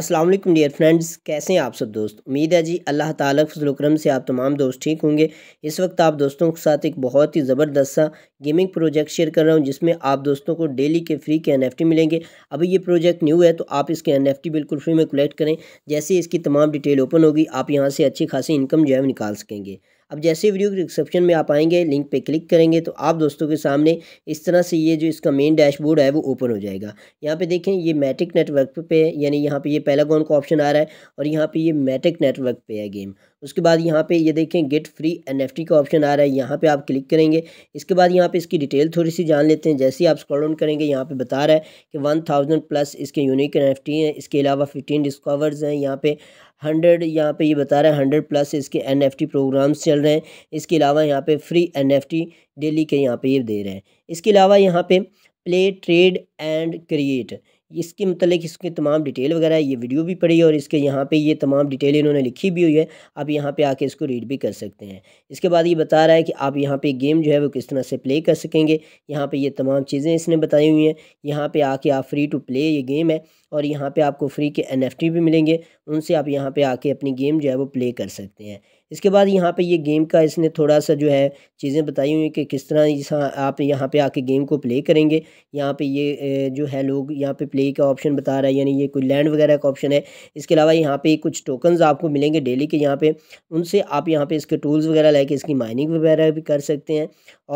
अस्सलाम वालेकुम dear friends कैसे हैं आप सब दोस्त उम्मीद है जी अल्लाह ताला फजलक्रम से आप तमाम दोस्त ठीक होंगे इस वक्त आप दोस्तों के साथ एक बहुत ही ज़बरदस्त सा गेमिंग प्रोजेक्ट शेयर कर रहा हूं जिसमें आप दोस्तों को डेली के फ्री के एनएफटी मिलेंगे अभी ये प्रोजेक्ट न्यू है तो आप इसके टी बिल्कुल फ्री में कलेक्ट करें जैसे इसकी तमाम डिटेल ओपन होगी आप यहाँ से अच्छी खासी इनकम जो है निकाल सकेंगे अब जैसे वीडियो के डिस्क्रिप्शन में आप आएंगे लिंक पे क्लिक करेंगे तो आप दोस्तों के सामने इस तरह से ये जो इसका मेन डैशबोर्ड है वो ओपन हो जाएगा यहाँ पे देखें ये मैटिक नेटवर्क पे यानी यहाँ पे ये पैलागॉन का ऑप्शन आ रहा है और यहाँ पे ये मैटिक नेटवर्क पे है गेम उसके बाद यहाँ पे ये देखें गेट फ्री एन का ऑप्शन आ रहा है यहाँ पे आप क्लिक करेंगे इसके बाद यहाँ पे इसकी डिटेल थोड़ी सी जान लेते हैं जैसे ही आप स्क्रॉल डाउन करेंगे यहाँ पे बता रहा है कि वन थाउजेंड प्लस इसके यूनिक एन हैं इसके अलावा फिफ्टीन डिस्कवर्स हैं यहाँ पे हंड्रेड यहाँ पे ये बता रहा है हंड्रेड प्लस इसके एन एफ टी प्रोग्राम्स चल रहे हैं इसके अलावा यहाँ पे free N F T daily के यहाँ पे ये दे रहे हैं इसके अलावा यहाँ पे प्ले ट्रेड एंड क्रिएट इसके मतलब इसके तमाम डिटेल वगैरह ये वीडियो भी पड़ी है और इसके यहाँ पे ये तमाम डिटेल इन्होंने लिखी भी हुई है आप यहाँ पे आके इसको रीड भी कर सकते हैं इसके बाद ये बता रहा है कि आप यहाँ पे गेम जो है वो किस तरह से प्ले कर सकेंगे यहाँ पे ये तमाम चीज़ें इसने बताई हुई हैं यहाँ पे आके आप फ्री टू प्ले ये गेम है और यहाँ पे आपको फ्री के एन भी मिलेंगे उनसे आप यहाँ पे आके अपनी गेम जो है वो प्ले कर सकते हैं इसके बाद यहाँ पे ये गेम का इसने थोड़ा सा जो है चीज़ें बताई हुई कि किस तरह हाँ आप यहाँ पे आके गेम को प्ले करेंगे यहाँ पे ये जो है लोग यहाँ पे प्ले का ऑप्शन बता रहा है यानी ये कोई लैंड वगैरह का ऑप्शन है इसके अलावा यहाँ पे कुछ टोकन्स आपको मिलेंगे डेली के यहाँ पे उनसे आप यहाँ पे इसके टूल्स वगैरह लेके इसकी माइनिंग वगैरह भी कर सकते हैं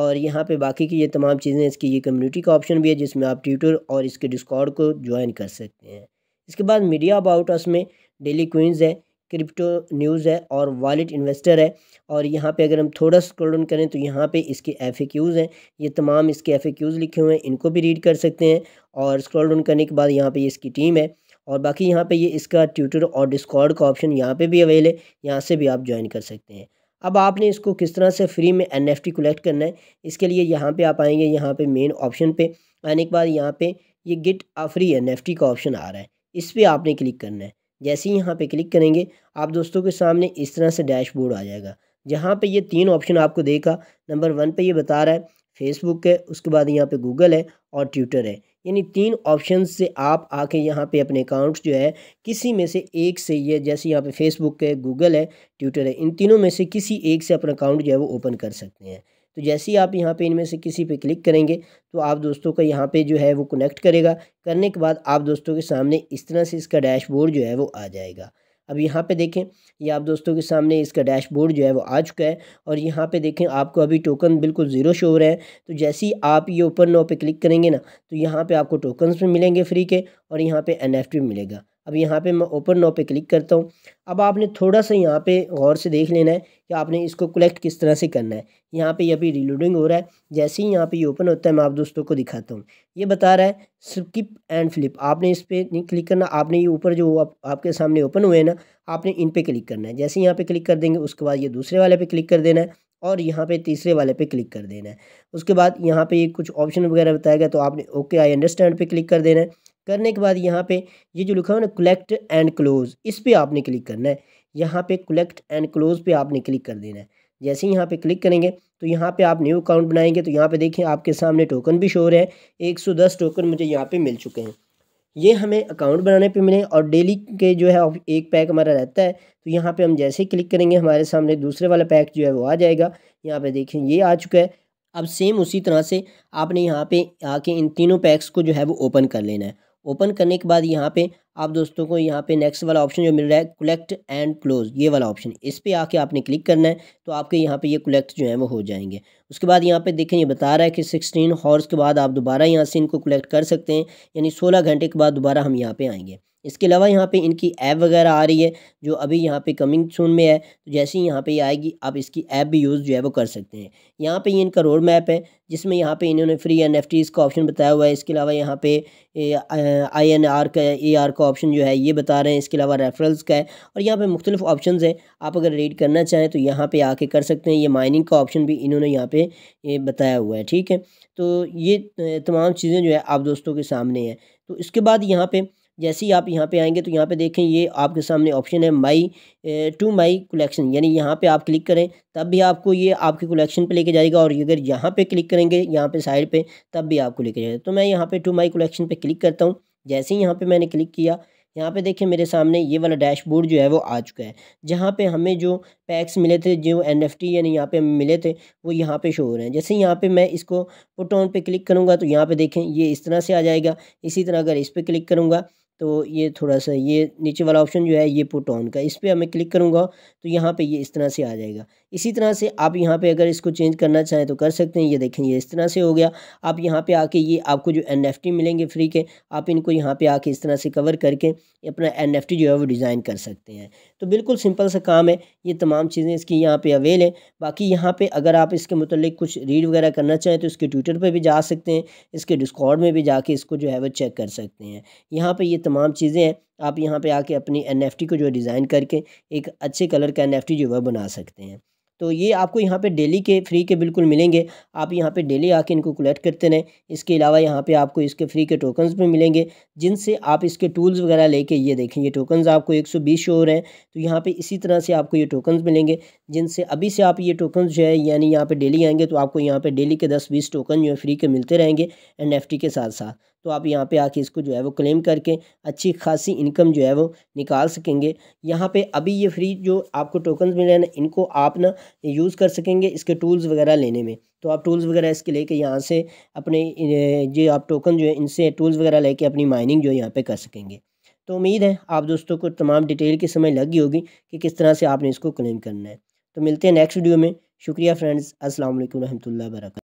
और यहाँ पर बाकी की ये तमाम चीज़ें इसकी ये कम्यूनिटी का ऑप्शन भी है जिसमें आप ट्विटर और इसके डिस्कॉर्ड को ज्वाइन कर सकते हैं सकते हैं इसके बाद मीडिया अबाउट अस में डेली क्वींस है क्रिप्टो न्यूज़ है और वॉलेट इन्वेस्टर है और यहाँ पे अगर हम थोड़ा स्क्रॉल डाउन करें तो यहाँ पे इसके एफ हैं ये तमाम इसके एफ लिखे हुए हैं इनको भी रीड कर सकते हैं और स्क्रॉल डाउन करने के बाद यहाँ पे ये इसकी टीम है और बाकी यहाँ पे ये इसका ट्विटर और डिस्कॉर्ड का ऑप्शन यहाँ पर भी अवेल है यहाँ से भी आप ज्वाइन कर सकते हैं अब आपने इसको किस तरह से फ्री में एन कलेक्ट करना है इसके लिए यहाँ पर आप आएँगे यहाँ पर मेन ऑप्शन पर आने के बाद यहाँ पर ये गिट आ फ्री है नेफ्टी का ऑप्शन आ रहा है इस पर आपने क्लिक करना है जैसे ही यहाँ पे क्लिक करेंगे आप दोस्तों के सामने इस तरह से डैशबोर्ड आ जाएगा जहाँ पे ये तीन ऑप्शन आपको देखा नंबर वन पे ये बता रहा है फेसबुक है उसके बाद यहाँ पे गूगल है और ट्विटर है यानी तीन ऑप्शन से आप आके यहाँ पे अपने अकाउंट्स जो है किसी में से एक से ये जैसे यहाँ पे फेसबुक है गूगल है ट्विटर है इन तीनों में से किसी एक से अपना अकाउंट जो है वो ओपन कर सकते हैं तो जैसे ही आप यहाँ पे इनमें से किसी पे क्लिक करेंगे तो आप दोस्तों का यहाँ पे जो है वो कनेक्ट करेगा करने के बाद आप दोस्तों के सामने इस तरह से इसका डैशबोर्ड जो है वो आ जाएगा अब यहाँ पे देखें ये आप दोस्तों के सामने इसका डैशबोर्ड जो है वो आ चुका है और यहाँ पे देखें आपको अभी टोकन बिल्कुल ज़ीरो शो हो रहे हैं तो जैसे ही आप ये ओपन नो पे क्लिक करेंगे ना तो यहाँ पे आपको टोकन्स भी मिलेंगे फ्री के और यहाँ पे एनएफटी मिलेगा अब यहाँ पे मैं ओपन नो पे क्लिक करता हूँ अब आपने थोड़ा सा यहाँ पे गौर से देख लेना है कि आपने इसको कलेक्ट किस तरह से करना है यहाँ पे अभी रिलोडिंग हो रहा है जैसे ही यहाँ पे ये ओपन होता है मैं आप दोस्तों को दिखाता हूँ ये बता रहा है स्किप एंड फ्लिप आपने इस पर नहीं क्लिक करना आपने ये ऊपर जो आप, आपके सामने ओपन हुए हैं ना आपने इन पर क्लिक करना है जैसे यहाँ पर क्लिक कर देंगे उसके बाद ये दूसरे वाले पर क्लिक कर देना है और यहाँ पे तीसरे वाले पे क्लिक कर देना है उसके बाद यहाँ पे कुछ ऑप्शन वगैरह बताया गया तो आपने ओके आई अंडरस्टैंड पे क्लिक कर देना है करने के बाद यहाँ पे ये जो लिखा है ना कलेक्ट एंड क्लोज इस पर आपने क्लिक करना है यहाँ पे कलेक्ट एंड क्लोज पे आपने क्लिक कर देना है जैसे ही यहाँ पे क्लिक करेंगे तो यहाँ पे आप न्यू अकाउंट बनाएंगे तो यहाँ पे देखिए आपके सामने टोकन भी शोर है एक सौ दस टोकन मुझे यहाँ पे मिल चुके हैं ये हमें अकाउंट बनाने पे मिले और डेली के जो है एक पैक हमारा रहता है तो यहाँ पे हम जैसे ही क्लिक करेंगे हमारे सामने दूसरे वाला पैक जो है वो आ जाएगा यहाँ पे देखें ये आ चुका है अब सेम उसी तरह से आपने यहाँ पे आके इन तीनों पैक्स को जो है वो ओपन कर लेना है ओपन करने के बाद यहाँ पे आप दोस्तों को यहाँ पे नेक्स्ट वाला ऑप्शन जो मिल रहा है कलेक्ट एंड क्लोज ये वाला ऑप्शन इस पर आके आपने क्लिक करना है तो आपके यहाँ पे ये कलेक्ट जो है वो हो जाएंगे उसके बाद यहाँ पे देखें ये बता रहा है कि सिक्सटीन हॉर्स के बाद आप दोबारा यहाँ से इनको कलेक्ट कर सकते हैं यानी सोलह घंटे के बाद दोबारा हम यहाँ पर आएंगे इसके अलावा यहाँ पे इनकी ऐप वगैरह आ रही है जो अभी यहाँ पे कमिंग सून में है तो जैसे ही यहाँ पे आएगी आप इसकी ऐप भी यूज़ जो है वो कर सकते हैं यहाँ पे ये इनका रोड मैप है जिसमें यहाँ पे इन्होंने फ्री एन एफ का ऑप्शन बताया हुआ है इसके अलावा यहाँ पे आई एन आर का ए आर का ऑप्शन जो है ये बता रहे हैं इसके अलावा रेफरल्स का है और यहाँ पे मुख्तलिफ ऑप्शन है आप अगर रीड करना चाहें तो यहाँ पे आके कर सकते हैं ये माइनिंग का ऑप्शन भी इन्होंने यहाँ पे बताया हुआ है ठीक है तो ये तमाम चीज़ें जो है आप दोस्तों के सामने हैं तो इसके बाद यहाँ पर जैसे ही आप यहाँ पे आएंगे तो यहाँ पे देखें ये आपके सामने ऑप्शन है माई टू माई कलेक्शन यानी यहाँ पे आप क्लिक करें तब भी आपको ये आपके कलेक्शन पे लेके जाएगा और अगर यहाँ पे क्लिक करेंगे यहाँ पे साइड पे तब भी आपको लेके जाएगा तो मैं यहाँ पे टू माई कलेक्शन पे क्लिक करता हूँ जैसे ही यहाँ पर मैंने क्लिक किया यहाँ पे देखें मेरे सामने ये वाला डैशबोर्ड जो है वो आ चुका है जहाँ पे हमें जो पैक्स मिले थे जो एन एफ टी यानी यहाँ पे हमें मिले थे वो यहाँ पे शो हो रहे हैं जैसे यहाँ पे मैं इसको पुट ऑन पे क्लिक करूँगा तो यहाँ पे देखें ये इस तरह से आ जाएगा इसी तरह अगर इस पर क्लिक करूँगा तो ये थोड़ा सा ये नीचे वाला ऑप्शन जो है ये पुट ऑन का इस पर मैं क्लिक करूँगा तो यहाँ पे ये इस तरह से आ जाएगा इसी तरह से आप यहाँ पे अगर इसको चेंज करना चाहें तो कर सकते हैं ये देखें ये इस तरह से हो गया आप यहाँ पे आके ये आपको जो एन मिलेंगे फ्री के आप इनको यहाँ पे आके इस तरह से कवर करके अपना एन जो है वो डिज़ाइन कर सकते हैं तो बिल्कुल सिंपल सा काम है ये तमाम चीज़ें इसकी यहाँ पर अवेल हैं बाकी यहाँ पर अगर आप इसके मतलब कुछ रीड वगैरह करना चाहें तो इसके ट्विटर पर भी जा सकते हैं इसके डिस्कॉर्ड में भी जाके इसको जो है वो चेक कर सकते हैं यहाँ पर ये तमाम चीज़ें हैं आप यहाँ पे आके अपनी एनएफटी को जो है डिज़ाइन करके एक अच्छे कलर का एनएफटी जो है बना सकते हैं तो ये आपको यहाँ पे डेली के फ्री के बिल्कुल मिलेंगे आप यहाँ पे डेली आके इनको कलेक्ट करते रहें इसके अलावा यहाँ पे आपको इसके फ्री के टोकन्स भी मिलेंगे जिनसे आप इसके टूल्स वगैरह लेके ये देखें ये टोकन्स आपको 120 सौ बीस रहे हैं तो यहाँ पे इसी तरह से आपको ये टोकन्स मिलेंगे जिनसे अभी से आप ये टोकन्स जो है यानी यहाँ पर डेली आएंगे तो आपको यहाँ पर डेली के दस बीस टोकन जो है फ्री के मिलते रहेंगे एन के साथ साथ तो आप यहाँ पे आके इसको जो है वो क्लेम करके अच्छी खासी इनकम जो है वो निकाल सकेंगे यहाँ पे अभी ये फ्री जो आपको टोकन मिले हैं ना इनको आप ना यूज़ कर सकेंगे इसके टूल्स वगैरह लेने में तो आप टूल्स वगैरह इसके लेके यहाँ से अपने जो आप टोकन जो है इनसे टूल्स वगैरह लेके अपनी माइनिंग जो है यहाँ पर कर सकेंगे तो उम्मीद है आप दोस्तों को तमाम डिटेल की समय लगी होगी कि किस तरह से आपने इसको क्लेम करना है तो मिलते हैं नेक्स्ट वीडियो में शुक्रिया फ्रेंड्स असल वालेकुम रहमतुल्लाह वरक